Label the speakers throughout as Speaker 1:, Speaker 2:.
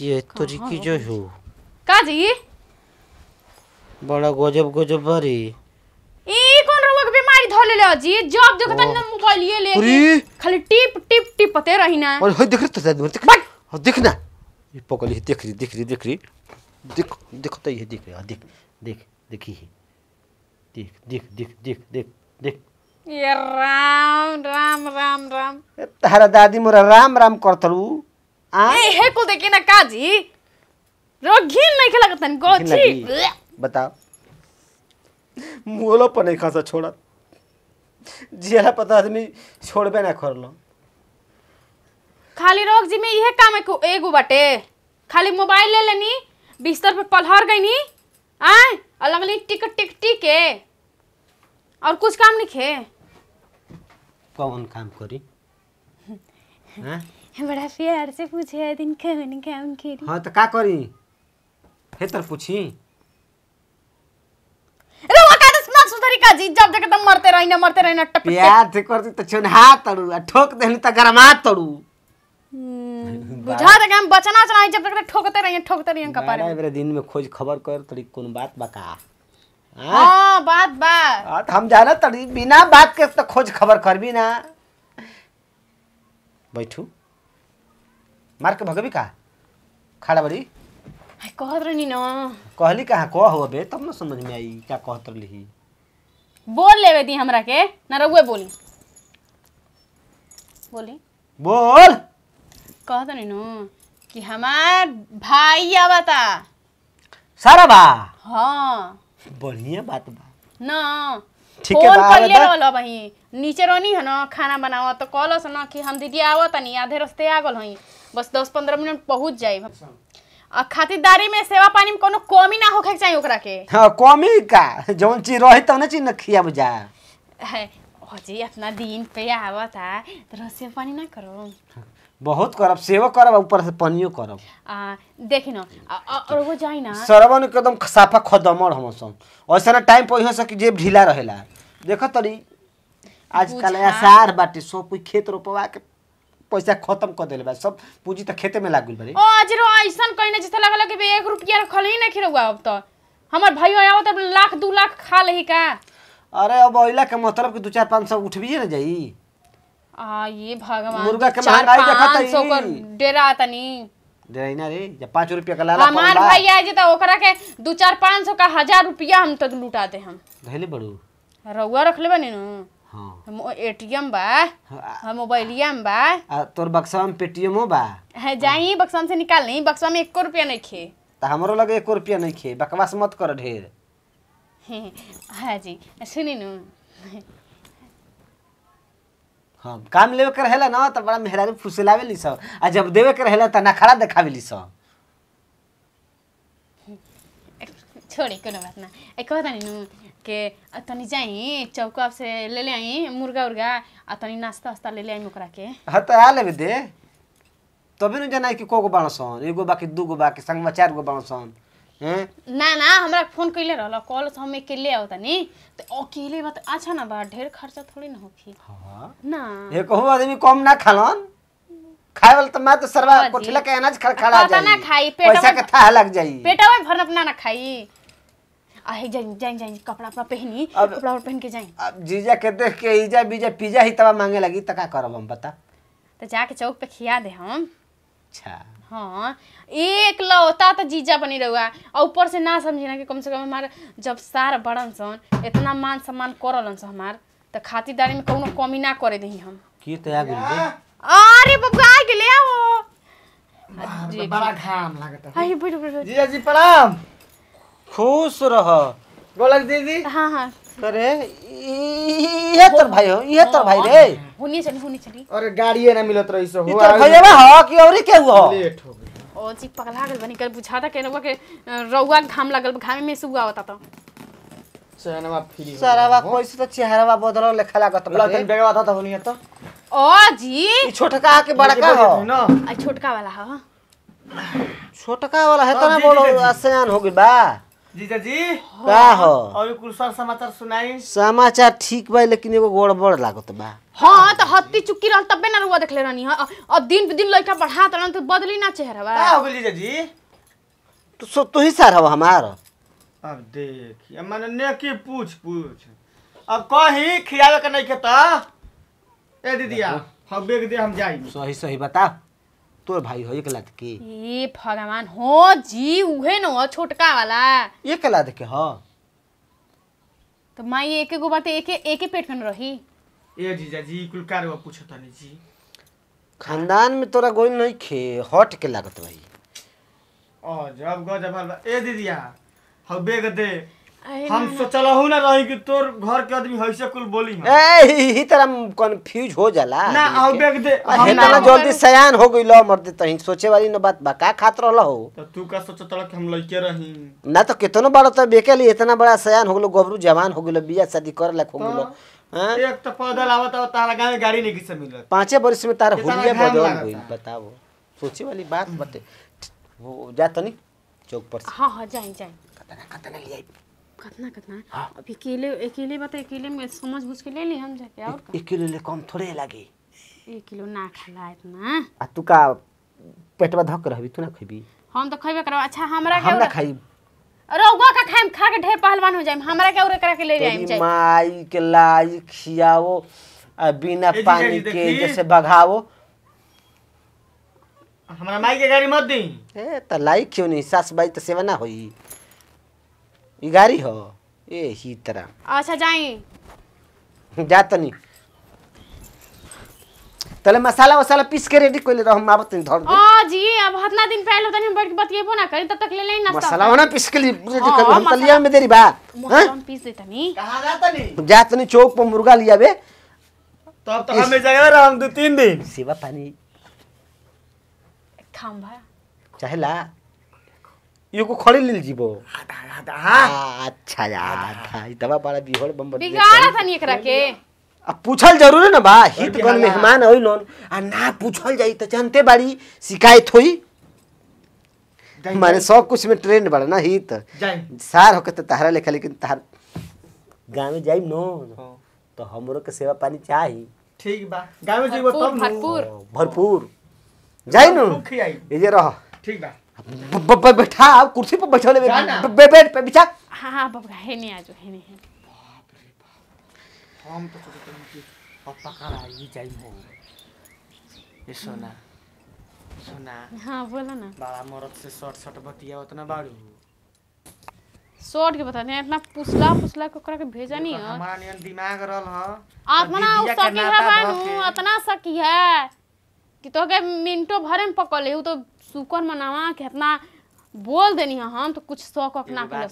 Speaker 1: ये तो रिकी जो हो का जी बड़ा गजब गजब भरी
Speaker 2: ई कौन रोग बीमारी धले ले जी जब देखो तन मोबाइल ये ले खाली टिप टिप टिप पते रहिना और हो
Speaker 1: देख रही तो शायद मत और देख ना ये पकली ये देख रही देख रही देख रही देख देखो तो त ये देख रही हाँ, देख देख देखी है देख देख देख देख देख देख
Speaker 2: ये राम राम राम राम
Speaker 1: तारा दादी मोरा राम राम करतलू आ ए
Speaker 2: हे को देखी ना काजी रो घिन नहीं खेला करतन गोची
Speaker 1: बताओ मोलो पने खासा छोड़ा जियाला पता आदमी छोड़बे ना करलो
Speaker 2: खाली रोग जी में यह काम है को एगो बटे खाली मोबाइल ले लेनी बिस्तर पे पलहर नी आए और लगली टिक टिक टिक के और कुछ काम नहीं खे
Speaker 1: कौन काम करी हाँ
Speaker 2: बड़ा प्यार से पूछे है दिन कौन कौन खेली
Speaker 1: हां तो का करी हे तर पूछी
Speaker 2: अरे वो का दस मार्क्स उधर का जी जब जगह तुम मरते रहिन मरते रहिन टप प्यार
Speaker 1: से करती तो छन हाथ तड़ू आ ठोक देली तो गरमा तड़ू हम्म, बुझा
Speaker 2: दे हम बचना चलाई जब तक ठोकते रहिए ठोकते रहिए का में
Speaker 1: मेरे दिन में खोज खबर कर तड़ी कोन बात बका हां
Speaker 2: हाँ, बात बात
Speaker 1: तो हम जाना तड़ी बिना बात के तो खोज खबर करबी ना बैठू ಮಾರ್ಕ್ ಭಗವಿಕಾ खाड़ा बड़ी कहत रहनी कहली कहा कह हो बे तब ना समझ में आई क्या कहत रही
Speaker 2: बोल लेवे दी हमरा के ना रउए बोली बोली बोल कहत रहनी नो कि हमार भाई आवता सारा बा हाँ
Speaker 1: बढ़िया बात बा
Speaker 2: ना
Speaker 1: फोन कइले रहल
Speaker 2: बही नीचे रहनी है ना खाना बनावा तो कहलस ना कि हम दीदी आवा तनी तो आधे रास्ते आ गल हई बस दस पंद्रह मिनट पहुंच जाई आ खातिरदारी में सेवा पानी में कोनो कमी ना होखे चाहिए ओकरा के
Speaker 1: हां कमी का जौन चीज रही तब ना चीज ना खिया बुझा
Speaker 2: है अजी अपना दिन पे आवत है तो रस्से पानी ना करो हाँ।
Speaker 1: बहुत करब सेवा करब ऊपर से पनियो करब
Speaker 2: आ देखिन और वो जाई ना
Speaker 1: सरवन एकदम साफा खदमर हम सब ओसे ना टाइम पइहो से कि जेब ढीला रहला देख तरी आज आजकल सार बाटे सब कोई खेत रोपवा के पैसा खत्म कर देले बा सब पूंजी त खेते में लाग बरे ओ
Speaker 2: आज रो ऐसन कहिने जे लागल कि एक रुपया रखल ही ना खिरवा अब त तो। हमर भाई आया त लाख 2 लाख खा लही का
Speaker 1: अरे अब ओइला के मतलब कि चार पांच सौ उठबी ना जाई
Speaker 2: आ, ये भगवान मुर्गा के महंगाई देखत हई 500 कर डेरा तनी
Speaker 1: डेरा रे जब 5 रुपया का लाला हमार भाई
Speaker 2: आ जे ओकरा के 2 4 500 का 1000 रुपया हम तक लुटा दे हम धइले बड़ू रउआ रख ले बनी न हाँ एटीएम बा हाँ मोबाइलिया बा
Speaker 1: तोर बक्सा में पेटीएमो बा
Speaker 2: है जाई बक्सा से निकाल नहीं बक्सा में 1 रुपया नहीं खे
Speaker 1: त हमरो लगे 1 रुपया नहीं खे बकवास मत कर ढेर
Speaker 2: हां जी सुनी नु
Speaker 1: हाँ काम लेवे के रहेला ना तो बड़ा मेहरारू फुसलावे ली सब आ जब देवे के रहेला तो नखरा देखावे ली सब
Speaker 2: छोड़ी कोनो बात ना ए कहता नहीं के तनी जाई चौक आप से ले ले आई मुर्गा उर्गा आ तनी नाश्ता वास्ता ले ले आई मुकरा के
Speaker 1: हाँ तो आ लेवे दे तबे तो न जाना कि कोगो बाणसन एगो बाकी दूगो बाकी संग में चार गो बाणसन ना
Speaker 2: ना हमरा फोन कइले रहल कॉल से हम अकेले आओ तनी त अकेले बात अच्छा ना बा ढेर खर्चा थोड़ी ना होखी हां ना ये
Speaker 1: कहो आदमी कम ना खालन खाए वाला तो मैं तो सरवा कोठला के अनाज खड़खड़ा जाई ना
Speaker 2: खाई पेट पैसा के था लग जाई पेट में भर अपना ना खाई आहे जाई जाई जाई
Speaker 1: कपड़ा पर पहनी कपड़ा पहन के जाई अब जीजा के देख के ईजा बीजा पिज्जा ही तवा मांगे लगी त का करब हम बता
Speaker 2: तो जाके चौक पे खिया दे हम अच्छा हाँ एक लौता तो जीजा बनी रहुआ और ऊपर से ना समझी ना कि कम से कम हमारे जब सार बड़न सन इतना मान सम्मान करलन हमार तो खातिरदारी में कोनो कमी ना करे दही हम की तो आ गेल अरे बबुआ आ गेल हो बड़ा घाम
Speaker 1: लागत है आई बुढ़ बुढ़ जीजा जी प्रणाम खुश रह गोलक दीदी हाँ हाँ अरे ये तो भाई हो ये तो भाई
Speaker 3: रे हुनी चली हुनी चली अरे गाड़ी है ना मिलत रही सो हुआ भैया बा हां की औरी के हुआ लेट हो गई
Speaker 2: ओ जी पगला गेल बनी कर बुझा था के रउआ के रउआ घाम लागल घाम में सुगा होता था तो।
Speaker 3: सहनवा
Speaker 1: फ्री सारावा कोई तो चेहरावा बदलो लेखा लागत लगन बेगवा था हुनी तो
Speaker 2: ओ जी ई छोटका के बड़का हो आ छोटका वाला हो
Speaker 1: छोटका वाला है त ना हाँ, बोलो आसान हो गई बा
Speaker 3: जी
Speaker 1: समाचार ठीक बा लेकिन एगो गड़बड़ लागत बा
Speaker 3: हाँ तो हत्ती
Speaker 2: चुक्की रहल तबे ना रुआ देखले रहनी हाँ अब दिन दिन लड़का बढ़ात रहन तो बदली ना चेहरा बा का हो
Speaker 1: गेल जीजा जी तो सो तू ही सार हवा हमार
Speaker 3: अब देखिए मैंने नेकी पूछ पूछ अब कहीं खियावे के नहीं खेता ए दीदिया हम बेग दे हम जाई सही सही बता तोर भाई हो एक लाद के
Speaker 2: ये भगवान हो जी उहे न हो छोटका वाला
Speaker 3: एक लाद के हो
Speaker 2: तो माई एक गो बात एक एक पेट में रही
Speaker 3: ए जीजा जी कुल कार हुआ पूछो तनी जी
Speaker 1: खानदान में तोरा गोइल नहीं खे हट के लागत भाई
Speaker 3: ओ जब गो जब ए दीदिया हबे गदे हम सोचला हूं ना रही कि तोर घर के आदमी हैसे कुल बोली ए ही
Speaker 1: तरह कंफ्यूज हो जाला ना आउ
Speaker 3: बैग दे हम ना जल्दी
Speaker 1: सयान हो मर दे तही सोचे वाली न बात बका खात रहल हो
Speaker 3: तो त तू का सोचतल कि हम लइके रही
Speaker 1: ना तो केतनो बड़ा त तो बेकेली इतना बड़ा सयान हो गलो गबरू जवान हो गलो बियाह शादी कर लख हो तो गेलो
Speaker 3: हाँ? एक त पैदल आवत आवत तारा गांव में गाड़ी लेके से मिलत पांचे बरस में तारा हुलिया बदल गई बताओ सोचे वाली बात बते
Speaker 1: वो जा तनी चौक पर हां
Speaker 2: हां हाँ, जाई जाई कतना कतना ले आई कितना कितना हाँ। अब अकेले अकेले बता अकेले में समझ बुझ के ले ली हम जाके और
Speaker 1: एक किलो ले कम थोड़े लगी
Speaker 2: एक किलो ना खला इतना
Speaker 1: आ तू का पेट में धक रहबी तू ना खइबी
Speaker 2: हम तो खइबे करब अच्छा हमरा के हमरा खाई रउवा का खाइम खा के ढेर पहलवान हो जाइम हमरा के और करा के ले जाइम चाहिए
Speaker 1: माई के लाज खियाओ आ बिना पानी के जैसे बघाओ
Speaker 3: हमरा माई के गाड़ी मत दी ए
Speaker 1: त लाइक क्यों नहीं सास भाई तो सेवा ना होई ये गाड़ी हो ए ही तरह
Speaker 2: अच्छा जाई
Speaker 1: जा तो नहीं तले मसाला वसाला पीस के रेडी कोइले रह हम आवत नि धर दे
Speaker 2: आ जी अब हतला दिन पहले तनी हम बैठ के बतियेबो ना करी तब तक ले लेन नाश्ता मसाला होना पीस के रेडी कर हम तलिया में देरी बात हाँ? हम पीस दे तनी कहां जात तो
Speaker 1: नी जात तो नी चौक पर मुर्गा लिया बे तब
Speaker 3: तो हमें जगह रह
Speaker 1: हम दो तीन दिन सेवा पानी खाम भा चाहेला इको खड़े लेल जीबो आधा आधा अच्छा आधा इतवा बड़ा बिहोड़ बम बम बिगाड़ा
Speaker 2: था एकरा के
Speaker 1: अब पूछल जरूर है ना बा हित गण मेहमान होई लोन आ ना पूछल जाई त जानते बाड़ी शिकायत होई
Speaker 3: हमारे सब
Speaker 1: कुछ में ट्रेंड बड़ा ना हित सार होके तो तहरा लेखा लेकिन तहर गांव में जाई नो तो हमरो के सेवा पानी चाही
Speaker 3: ठीक बा गांव में
Speaker 1: जइबो तब हाँ, भरपूर भरपूर जाई नो ये रह ठीक बा बैठा कुर्सी पर बैठा ले बेड पे बिछा
Speaker 2: हां हाँ, हाँ बाबा है नहीं आज है नहीं
Speaker 3: बाप बाप रे हम तो सोचते हैं कि पापा का आई हो ये सोना सोना हां बोला ना बाला मोरत से शॉर्ट शॉर्ट बतिया उतना बाड़ू
Speaker 2: शॉर्ट के बता नहीं इतना पुसला पुसला को करा के भेजा नहीं हमारा नियन
Speaker 3: दिमाग रहल ह आत्मना तो उसकी है बारू
Speaker 2: इतना सकी है कि तो के मिनटो भरे में पकड़ ले तो सुकर मनावा के इतना बोल देनी है हम हाँ, तो कुछ शौक अपना के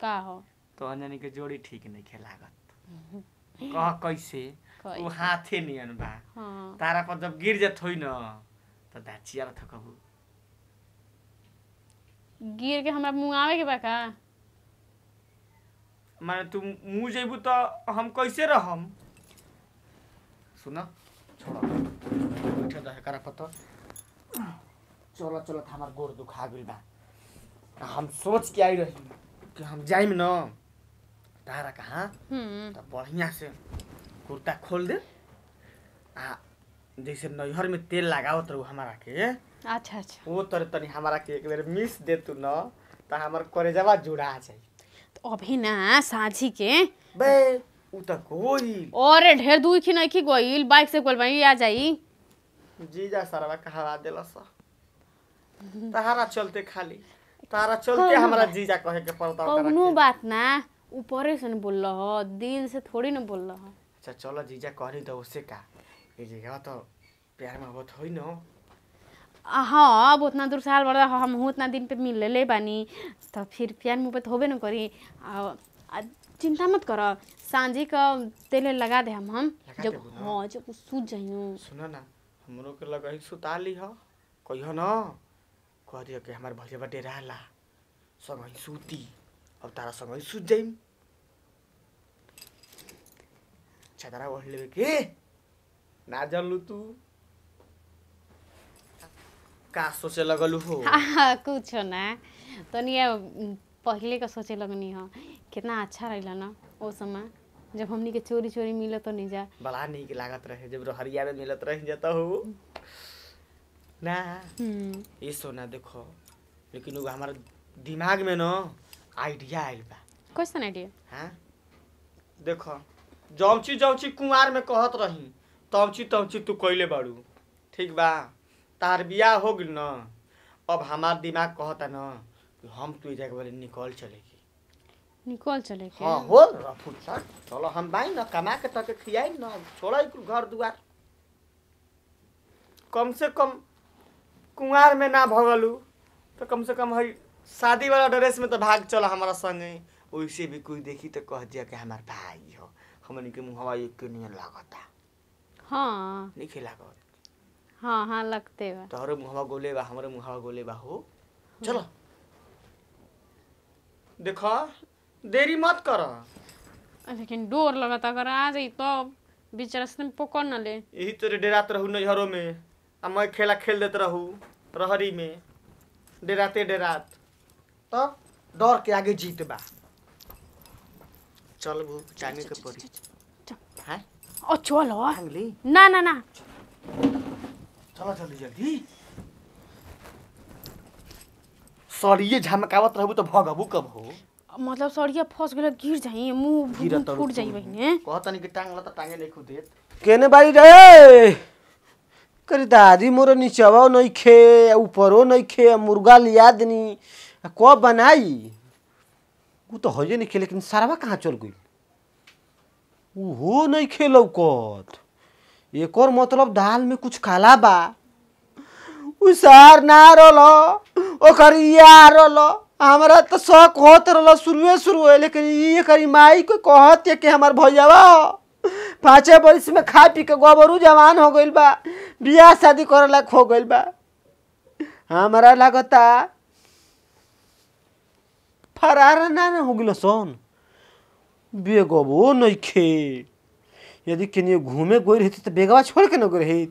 Speaker 2: का हो
Speaker 3: तो अनजानी के जोड़ी ठीक नहीं खे लागत
Speaker 2: हम्म।
Speaker 3: कह कैसे वो हाथ ही नहीं अनबा हाँ। तारा पर जब गिर जात होई ना तो दाचिया रथ कहू
Speaker 2: गिर के हमरा मुंगावे के बा का
Speaker 3: माने तू मुंह जेबू तो हम कैसे रहम सुना छोड़ चलो चलो था हमार गोर दुखा गई बा हम सोच के आई रही कि हम जाइम न तारा कहा हम्म। तो बढ़िया से कुर्ता खोल दे आ जैसे नैहर में तेल लगाओ तो हमारा के अच्छा अच्छा वो तर तनी हमारा के एक बेर मिस दे तू न तो हमार करेजवा जुड़ा जाए
Speaker 2: तो अभी ना साझी
Speaker 3: के बे उ त कोई
Speaker 2: और ढेर दुखी नहीं की गोइल बाइक से कोलबाई आ जाई
Speaker 3: जीजा सारा कहवा दिलस तारा चलते खाली तारा चलते हमारा जीजा कहे के पड़ता कोनो
Speaker 2: बात ना ऊपर से बोल रहा दिल से थोड़ी ना बोल रहा
Speaker 3: अच्छा चलो जीजा कहनी तो उससे का ये जगह तो प्यार में बहुत होई ना
Speaker 2: हाँ अब उतना दूर साल बड़ा हम हूँ उतना दिन पे मिल ले, बानी तो फिर प्यार मुँह पे थोबे न करी चिंता मत करो सांझी का तेल लगा दे हम हम जब हाँ जब सूझ जाइयो
Speaker 3: सुना ना हमरो के लगे सुता ली कहियो न कह दियो कि हमार भैया डेरा ला संग सूती अब तारा संग सूत जाइम चदरा ओढ़ लेबे के ना जलू तू का सोचे लगलू हो हाँ,
Speaker 2: हाँ, कुछ ना तनिया तो पहले का सोचे लगनी हो कितना अच्छा रही ना वो समय जब हमनी के चोरी चोरी मिलत तो नहीं जा
Speaker 3: बड़ा नहीं की लागत रहे जब रोहरिया में मिलत रह जाता हो ना हम्म। ये सोना देखो लेकिन वो हमारे दिमाग में नो आइडिया आइल बा
Speaker 2: कैसन आइडिया
Speaker 3: हां देखो जमची जमची कुंवार में कहत रही तमची तमची तू कैले बाड़ू ठीक बा तार बिया हो गई ना अब हमार दिमाग कहता ना कि हम तू तो जाके बोले निकल के
Speaker 2: निकल चले के हां हो
Speaker 3: रफू सर चलो हम बाई ना कमा के तके खियाई ना छोड़ाई कुल घर दुआर कम से कम कुंवार में ना भगलू तो कम से कम हई शादी वाला ड्रेस में तो भाग चला हमारा संगे वैसे भी कोई देखी तो कह दिया कि हमार भाई हो हमनी के मुहवा एक के नियन लागता हां नहीं लागत
Speaker 2: हां हां लगते बा तोरे
Speaker 3: मुंह हवा गोले बा हमरे मुंह हवा गोले बा हो चलो देखा देरी मत कर
Speaker 2: लेकिन डोर लगाता कर अगर आ जाई तो बीच से में पकड़ न ले
Speaker 3: यही तो डरात रहू नजरों में आ मैं खेला खेल देत रहू रहरी में डराते डरात तो डर के आगे जीत बा चल भू जाने के पड़ी हैं ओ चल हो ना ना ना चलो जल्दी जल्दी ये झमकावत रहबू तो भगबू कब हो
Speaker 2: मतलब सड़िया फंस गेल गिर जाए
Speaker 1: मुंह
Speaker 3: तो फूट जाए बहिने कहतनी कि टांगला त तो टांगे नहीं खुदेत केने बारी रे
Speaker 1: करी दादी मोर नीचवा नहीं खे ऊपरो नहीं खे मुर्गा लिया देनी को बनाई उ तो हजे नहीं खे लेकिन सारावा कहाँ चल गई उहो नहीं खे लौकत एक और मतलब दाल में कुछ काला बा उसार ना रोलो ओकर यार रोलो हमारा तो शौक होते रहो शुरुए शुरू है लेकिन ये करी माई को कहत है कि हमार भैयावा पाँचे बरिस में खा पी के गोबरू जवान हो गई बा बियाह शादी कर लायक हो गई बा हमारा लगता फरार ना हो गल सोन बेगबो नहीं खे यदि कहीं घूमे गई रहती तो बेगवा छोड़ के न गई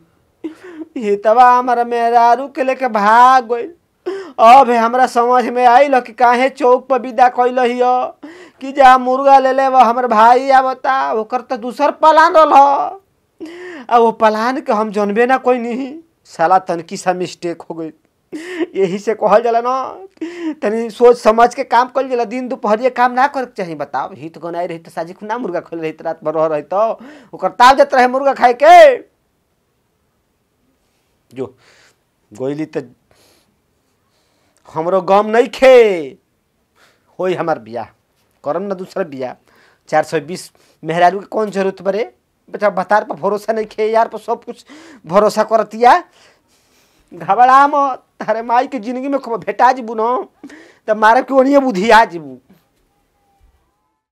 Speaker 1: रही तबा हमारा मेहरारू के लेके भाग गई अब हमारा समझ में आइल कि काहे चौक पर विदा कैल कि जा मुर्गा ले ले हमर भाई आवता ओकर तो दूसर पलान रल आ वो पलान के हम जनबे ना कोई नहीं साला तनकी सा मिस्टेक हो गई यही से कहल जाला ना तनी सोच समझ के काम कर जाला दिन ये काम ना कर चाहिए बताओ हित गनाई रही तो साजी खुना मुर्गा खोल रही रात भर रह रही तो ओकर ताव रहे मुर्गा खाए के
Speaker 3: जो गोइली तो
Speaker 1: हमारो गम नहीं खे हो हमार बिया करम ना दूसरा बिया चार सौ बीस मेहरारू के कौन जरूरत पड़े बेटा बता पर भरोसा नहीं खे यार पर सब कुछ भरोसा है घबरा मत तारे माई के जिंदगी में भेटा जीबू न तो मारे क्यों नहीं बुधिया जीबू